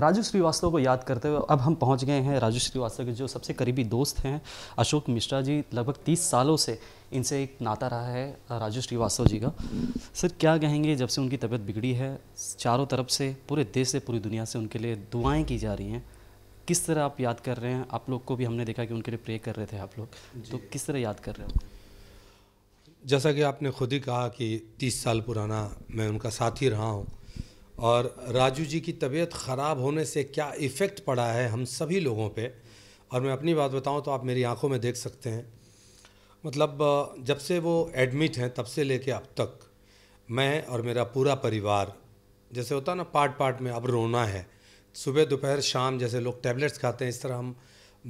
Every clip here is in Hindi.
राजू श्रीवास्तव को याद करते हुए अब हम पहुंच गए हैं राजू श्रीवास्तव के जो सबसे करीबी दोस्त हैं अशोक मिश्रा जी लगभग तीस सालों से इनसे एक नाता रहा है राजू श्रीवास्तव जी का सर क्या कहेंगे जब से उनकी तबीयत बिगड़ी है चारों तरफ से पूरे देश से पूरी दुनिया से उनके लिए दुआएँ की जा रही हैं किस तरह आप याद कर रहे हैं आप लोग को भी हमने देखा कि उनके लिए प्रे कर रहे थे आप लोग तो किस तरह याद कर रहे हो जैसा कि आपने खुद ही कहा कि तीस साल पुराना मैं उनका साथी रहा हूँ और राजू जी की तबीयत ख़राब होने से क्या इफ़ेक्ट पड़ा है हम सभी लोगों पे और मैं अपनी बात बताऊं तो आप मेरी आंखों में देख सकते हैं मतलब जब से वो एडमिट हैं तब से लेके अब तक मैं और मेरा पूरा परिवार जैसे होता ना पार्ट पार्ट में अब रोना है सुबह दोपहर शाम जैसे लोग टैबलेट्स खाते हैं इस तरह हम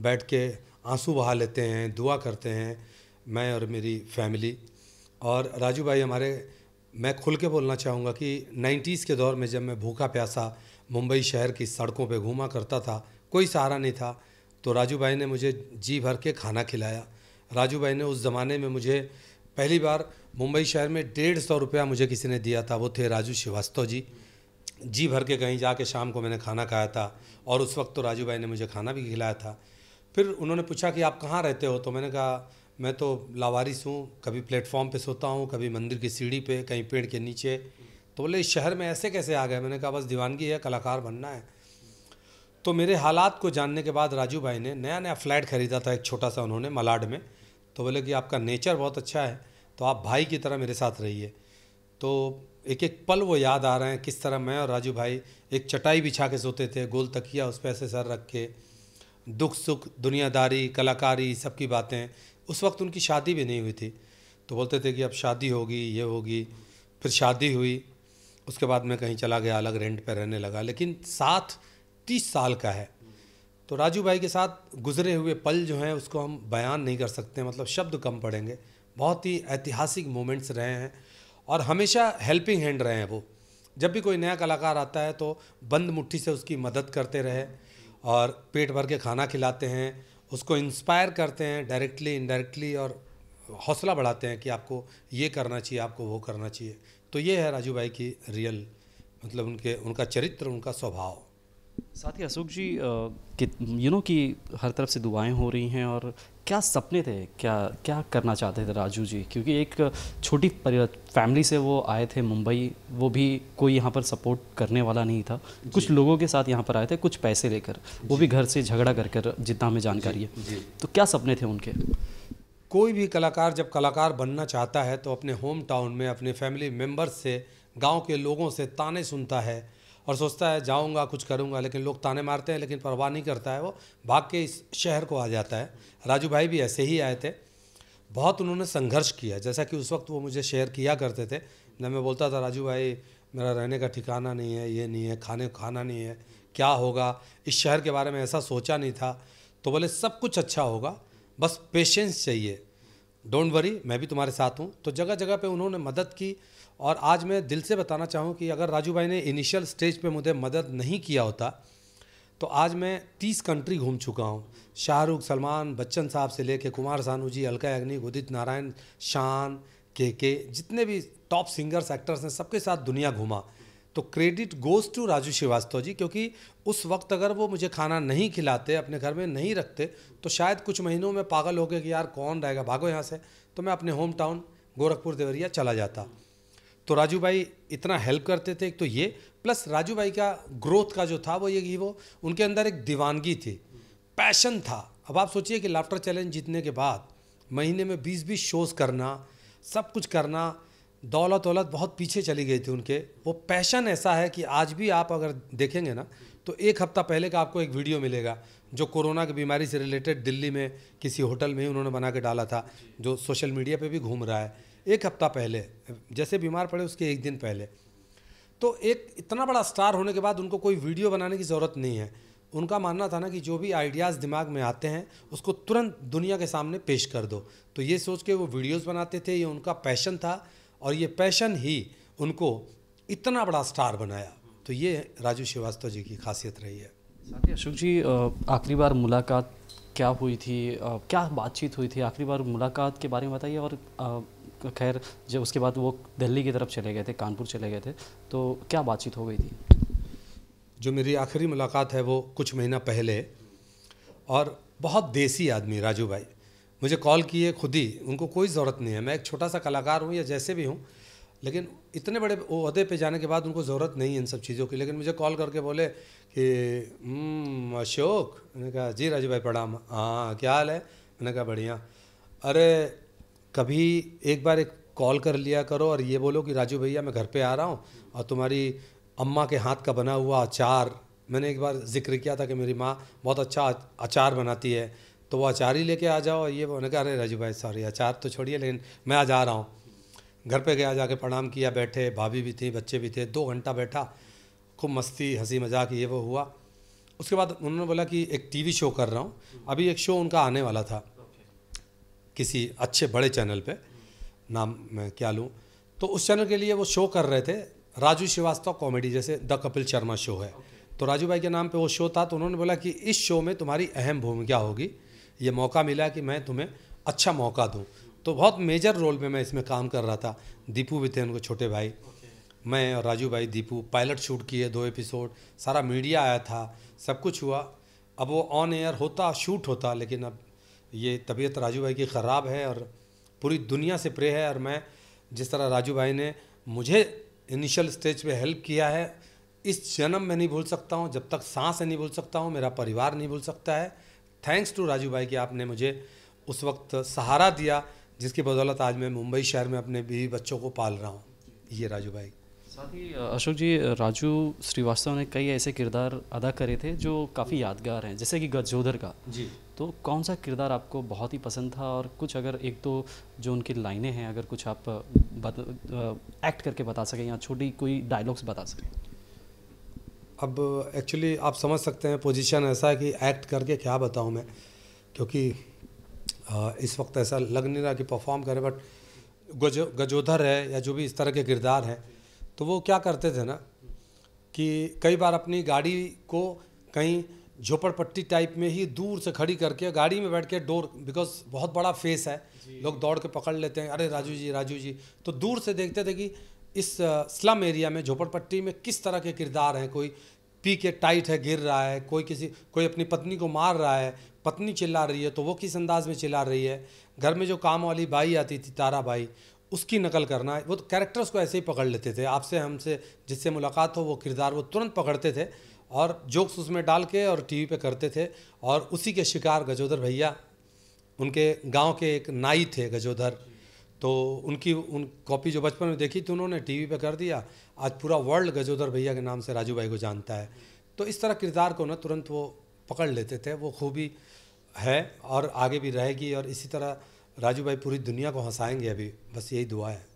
बैठ के आंसू बहा लेते हैं दुआ करते हैं मैं और मेरी फैमिली और राजू भाई हमारे मैं खुल के बोलना चाहूँगा कि 90s के दौर में जब मैं भूखा प्यासा मुंबई शहर की सड़कों पे घूमा करता था कोई सहारा नहीं था तो राजू भाई ने मुझे जी भर के खाना खिलाया राजू भाई ने उस ज़माने में मुझे पहली बार मुंबई शहर में डेढ़ सौ रुपया मुझे किसी ने दिया था वो थे राजू श्रीवास्तव जी जी भर के कहीं जाके शाम को मैंने खाना खाया था और उस वक्त तो राजू भाई ने मुझे खाना भी खिलाया था फिर उन्होंने पूछा कि आप कहाँ रहते हो तो मैंने कहा मैं तो लावारिस हूँ कभी प्लेटफॉर्म पे सोता हूँ कभी मंदिर की सीढ़ी पे कहीं पेड़ के नीचे तो बोले इस शहर में ऐसे कैसे आ गए मैंने कहा बस दीवानगी है कलाकार बनना है तो मेरे हालात को जानने के बाद राजू भाई ने नया नया फ्लैट ख़रीदा था एक छोटा सा उन्होंने मलाड में तो बोले कि आपका नेचर बहुत अच्छा है तो आप भाई की तरह मेरे साथ रहिए तो एक एक पल वो याद आ रहे हैं किस तरह मैं और राजू भाई एक चटाई बिछा के सोते थे गोल तकिया उस पर ऐसे सर रख के दुख सुख दुनियादारी कलाकारी सबकी बातें उस वक्त उनकी शादी भी नहीं हुई थी तो बोलते थे कि अब शादी होगी ये होगी फिर शादी हुई उसके बाद मैं कहीं चला गया अलग रेंट पर रहने लगा लेकिन साथ तीस साल का है तो राजू भाई के साथ गुजरे हुए पल जो हैं उसको हम बयान नहीं कर सकते मतलब शब्द कम पड़ेंगे बहुत ही ऐतिहासिक मोमेंट्स रहे हैं और हमेशा हेल्पिंग हैंड रहे हैं वो जब भी कोई नया कलाकार आता है तो बंद मुट्ठी से उसकी मदद करते रहे और पेट भर के खाना खिलाते हैं उसको इंस्पायर करते हैं डायरेक्टली इनडायरेक्टली और हौसला बढ़ाते हैं कि आपको ये करना चाहिए आपको वो करना चाहिए तो ये है राजू भाई की रियल मतलब उनके उनका चरित्र उनका स्वभाव साथ ही अशोक जी कि यू नो कि हर तरफ से दुआएं हो रही हैं और क्या सपने थे क्या क्या करना चाहते थे राजू जी क्योंकि एक छोटी फैमिली से वो आए थे मुंबई वो भी कोई यहाँ पर सपोर्ट करने वाला नहीं था कुछ लोगों के साथ यहाँ पर आए थे कुछ पैसे लेकर वो भी घर से झगड़ा कर कर जितना हमें जानकारी है तो क्या सपने थे उनके कोई भी कलाकार जब कलाकार बनना चाहता है तो अपने होम टाउन में अपने फैमिली मेम्बर्स से गाँव के लोगों से ताने सुनता है और सोचता है जाऊंगा कुछ करूंगा लेकिन लोग ताने मारते हैं लेकिन परवाह नहीं करता है वो भाग के इस शहर को आ जाता है राजू भाई भी ऐसे ही आए थे बहुत उन्होंने संघर्ष किया जैसा कि उस वक्त वो मुझे शेयर किया करते थे जब मैं बोलता था राजू भाई मेरा रहने का ठिकाना नहीं है ये नहीं है खाने खाना नहीं है क्या होगा इस शहर के बारे में ऐसा सोचा नहीं था तो बोले सब कुछ अच्छा होगा बस पेशेंस चाहिए डोंट वरी मैं भी तुम्हारे साथ हूँ तो जगह जगह पे उन्होंने मदद की और आज मैं दिल से बताना चाहूँ कि अगर राजू भाई ने इनिशियल स्टेज पे मुझे मदद नहीं किया होता तो आज मैं तीस कंट्री घूम चुका हूँ शाहरुख सलमान बच्चन साहब से लेके कुमार सानू जी अलका अग्नि उदित नारायण शान के के जितने भी टॉप सिंगर्स एक्टर्स हैं सबके साथ दुनिया घूमा तो credit goes to Raju Srivastava ji क्योंकि उस वक्त अगर वो मुझे खाना नहीं खिलाते अपने घर में नहीं रखते तो शायद कुछ महीनों में पागल हो गए कि यार कौन रहेगा भागो यहाँ से तो मैं अपने होम टाउन गोरखपुर देवरिया चला जाता तो राजू भाई इतना हेल्प करते थे एक तो ये प्लस राजू भाई का ग्रोथ का जो था वो ये वो उनके अंदर एक दीवानगी थी पैशन था अब आप सोचिए कि लाफ्टर चैलेंज जीतने के बाद महीने में बीस बीस शोज़ करना सब कुछ करना दौलत दौलत बहुत पीछे चली गई थी उनके वो पैशन ऐसा है कि आज भी आप अगर देखेंगे ना तो एक हफ्ता पहले का आपको एक वीडियो मिलेगा जो कोरोना की बीमारी से रिलेटेड दिल्ली में किसी होटल में ही उन्होंने बना के डाला था जो सोशल मीडिया पे भी घूम रहा है एक हफ्ता पहले जैसे बीमार पड़े उसके एक दिन पहले तो एक इतना बड़ा स्टार होने के बाद उनको कोई वीडियो बनाने की ज़रूरत नहीं है उनका मानना था ना कि जो भी आइडियाज़ दिमाग में आते हैं उसको तुरंत दुनिया के सामने पेश कर दो तो ये सोच के वो वीडियोस बनाते थे ये उनका पैशन था और ये पैशन ही उनको इतना बड़ा स्टार बनाया तो ये राजू श्रीवास्तव जी की खासियत रही है साथी अशोक जी आखिरी बार मुलाकात क्या हुई थी क्या बातचीत हुई थी आखिरी बार मुलाकात के बारे में बताइए और खैर जब उसके बाद वो दिल्ली की तरफ चले गए थे कानपुर चले गए थे तो क्या बातचीत हो गई थी जो मेरी आखिरी मुलाकात है वो कुछ महीना पहले और बहुत देसी आदमी राजू भाई मुझे कॉल किए खुद ही उनको कोई ज़रूरत नहीं है मैं एक छोटा सा कलाकार हूँ या जैसे भी हूँ लेकिन इतने बड़े अहदे पे जाने के बाद उनको ज़रूरत नहीं है इन सब चीज़ों की लेकिन मुझे कॉल करके बोले कि हम्म, अशोक मैंने कहा जी राजू भाई प्रणाम हाँ क्या हाल है मैंने कहा बढ़िया अरे कभी एक बार एक कॉल कर लिया करो और ये बोलो कि राजू भैया मैं घर पे आ रहा हूँ और तुम्हारी अम्मा के हाथ का बना हुआ अचार मैंने एक बार जिक्र किया था कि मेरी माँ बहुत अच्छा अचार बनाती है तो वो अचार ही लेके आ जाओ ये मैंने कहा अरे राजू भाई सॉरी अचार तो छोड़िए लेकिन मैं आज आ रहा हूँ घर पे गया जाके प्रणाम किया बैठे भाभी भी थी बच्चे भी थे दो घंटा बैठा खूब मस्ती हंसी मजाक ये वो हुआ उसके बाद उन्होंने बोला कि एक टीवी शो कर रहा हूँ अभी एक शो उनका आने वाला था किसी अच्छे बड़े चैनल पे नाम मैं क्या लूँ तो उस चैनल के लिए वो शो कर रहे थे राजू श्रीवास्तव कॉमेडी जैसे द कपिल शर्मा शो है तो राजू भाई के नाम पे वो शो था तो उन्होंने बोला कि इस शो में तुम्हारी अहम भूमिका होगी ये मौका मिला कि मैं तुम्हें अच्छा मौका दूँ तो बहुत मेजर रोल में मैं इसमें काम कर रहा था दीपू भी थे उनके छोटे भाई मैं और राजू भाई दीपू पायलट शूट किए दो एपिसोड सारा मीडिया आया था सब कुछ हुआ अब वो ऑन एयर होता शूट होता लेकिन अब ये तबीयत राजू भाई की ख़राब है और पूरी दुनिया से प्रे है और मैं जिस तरह राजू भाई ने मुझे इनिशियल स्टेज पे हेल्प किया है इस जन्म में नहीं भूल सकता हूँ जब तक सांस नहीं भूल सकता हूँ मेरा परिवार नहीं भूल सकता है थैंक्स टू राजू भाई कि आपने मुझे उस वक्त सहारा दिया जिसकी बदौलत आज मैं मुंबई शहर में अपने बीवी बच्चों को पाल रहा हूँ ये राजू भाई साथ ही अशोक जी राजू श्रीवास्तव ने कई ऐसे किरदार अदा करे थे जो काफ़ी यादगार हैं जैसे कि गजोधर का जी तो कौन सा किरदार आपको बहुत ही पसंद था और कुछ अगर एक तो जो उनकी लाइनें हैं अगर कुछ आप बत, एक्ट करके बता सकें या छोटी कोई डायलॉग्स बता सकें अब एक्चुअली आप समझ सकते हैं पोजीशन ऐसा है कि एक्ट करके क्या बताऊं मैं क्योंकि इस वक्त ऐसा लग नहीं रहा कि परफॉर्म करें बट गजो गजोधर है या जो भी इस तरह के किरदार हैं तो वो क्या करते थे ना कि कई बार अपनी गाड़ी को कहीं झोपड़पट्टी टाइप में ही दूर से खड़ी करके गाड़ी में बैठ के डोर बिकॉज बहुत बड़ा फेस है लोग दौड़ के पकड़ लेते हैं अरे राजू जी राजू जी तो दूर से देखते थे कि इस स्लम एरिया में झोपड़पट्टी में किस तरह के किरदार हैं कोई पी के टाइट है गिर रहा है कोई किसी कोई अपनी पत्नी को मार रहा है पत्नी चिल्ला रही है तो वो किस अंदाज में चिल्ला रही है घर में जो काम वाली बाई आती थी तारा बाई उसकी नकल करना वो तो कैरेक्टर्स को ऐसे ही पकड़ लेते थे आपसे हमसे जिससे मुलाकात हो वो किरदार वो तुरंत पकड़ते थे और जोक्स उसमें डाल के और टीवी पे करते थे और उसी के शिकार गजोधर भैया उनके गांव के एक नाई थे गजोधर तो उनकी उन कॉपी जो बचपन में देखी थी उन्होंने टीवी पे कर दिया आज पूरा वर्ल्ड गजोदर भैया के नाम से राजू भाई को जानता है तो इस तरह किरदार को ना तुरंत वो पकड़ लेते थे वो खूबी है और आगे भी रहेगी और इसी तरह राजू भाई पूरी दुनिया को हंसाएंगे अभी बस यही दुआ है